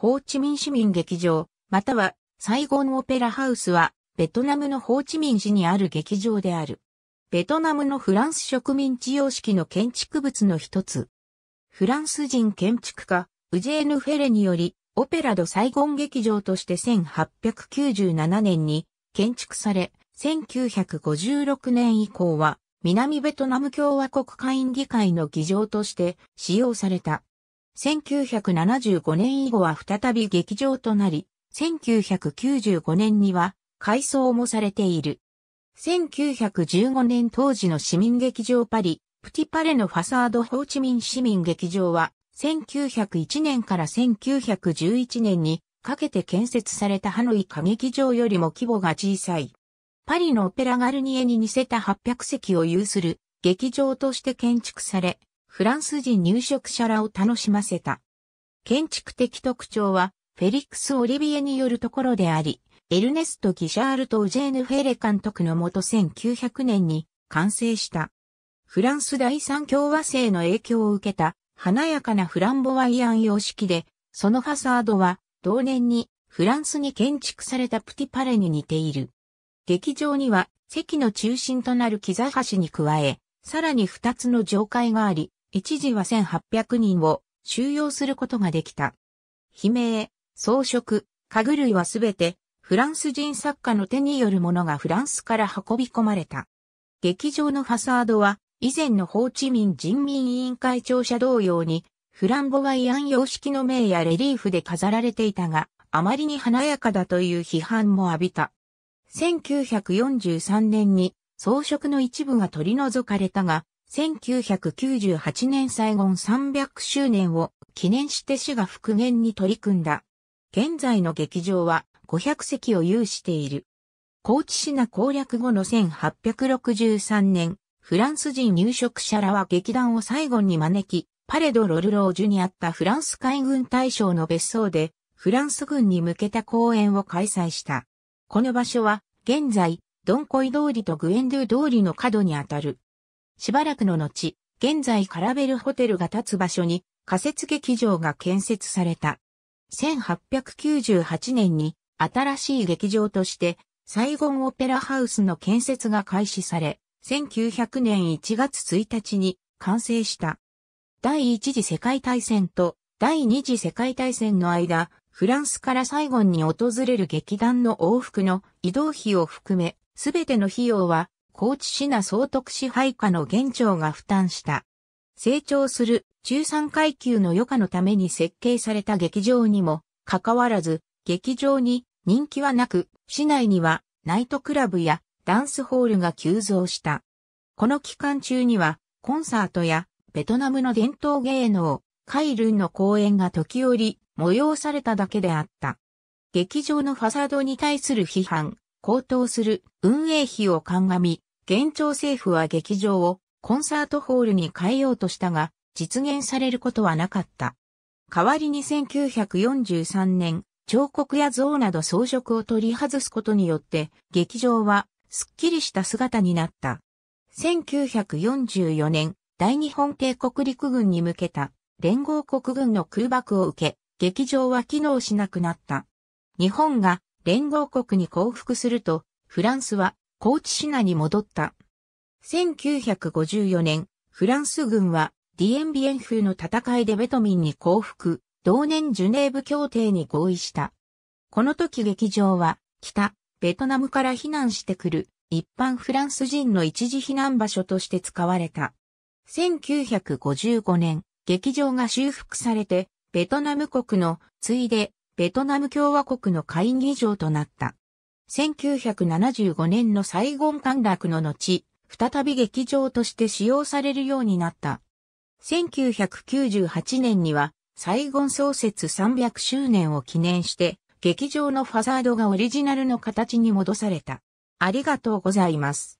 ホーチミン市民劇場、またはサイゴンオペラハウスは、ベトナムのホーチミン市にある劇場である。ベトナムのフランス植民地様式の建築物の一つ。フランス人建築家、ウジェーヌ・フェレにより、オペラドサイゴン劇場として1897年に建築され、1956年以降は、南ベトナム共和国会員議会の議場として使用された。1975年以後は再び劇場となり、1995年には改装もされている。1915年当時の市民劇場パリ、プティパレのファサードホーチミン市民劇場は、1901年から1911年にかけて建設されたハノイ歌劇場よりも規模が小さい。パリのオペラガルニエに似せた800席を有する劇場として建築され、フランス人入植者らを楽しませた。建築的特徴は、フェリックス・オリビエによるところであり、エルネスト・ギシャールとウジェーヌ・フェレ監督のもと1900年に完成した。フランス第三共和制の影響を受けた華やかなフランボワイアン様式で、そのファサードは同年にフランスに建築されたプティパレに似ている。劇場には席の中心となる木座橋に加え、さらに二つの上階があり、一時は1800人を収容することができた。悲鳴、装飾、家具類はすべてフランス人作家の手によるものがフランスから運び込まれた。劇場のファサードは以前のホーチミン人民委員会庁舎同様にフランボワイアン様式の銘やレリーフで飾られていたが、あまりに華やかだという批判も浴びた。1943年に装飾の一部が取り除かれたが、1998年最後ゴ300周年を記念して市が復元に取り組んだ。現在の劇場は500席を有している。高知市な攻略後の1863年、フランス人入植者らは劇団を最後に招き、パレド・ロルロージュにあったフランス海軍大将の別荘で、フランス軍に向けた公演を開催した。この場所は、現在、ドンコイ通りとグエンドゥ通りの角にあたる。しばらくの後、現在カラベルホテルが建つ場所に仮設劇場が建設された。1898年に新しい劇場としてサイゴンオペラハウスの建設が開始され、1900年1月1日に完成した。第一次世界大戦と第二次世界大戦の間、フランスからサイゴンに訪れる劇団の往復の移動費を含め、すべての費用は高知市な総督支配下の現庁が負担した。成長する中産階級の余暇のために設計された劇場にも、かかわらず、劇場に人気はなく、市内にはナイトクラブやダンスホールが急増した。この期間中には、コンサートやベトナムの伝統芸能、カイルンの公演が時折催されただけであった。劇場のファサードに対する批判、高騰する運営費を鑑み、現庁政府は劇場をコンサートホールに変えようとしたが、実現されることはなかった。代わりに1943年、彫刻や像など装飾を取り外すことによって、劇場はすっきりした姿になった。1944年、大日本帝国陸軍に向けた連合国軍の空爆を受け、劇場は機能しなくなった。日本が連合国に降伏すると、フランスは高知市内に戻った。1954年、フランス軍はディエンビエン風の戦いでベトミンに降伏、同年ジュネーブ協定に合意した。この時劇場は、北、ベトナムから避難してくる一般フランス人の一時避難場所として使われた。1955年、劇場が修復されて、ベトナム国の、ついで、ベトナム共和国の会議場となった。1975年のサイゴン陥落の後、再び劇場として使用されるようになった。1998年には、サイゴン創設300周年を記念して、劇場のファザードがオリジナルの形に戻された。ありがとうございます。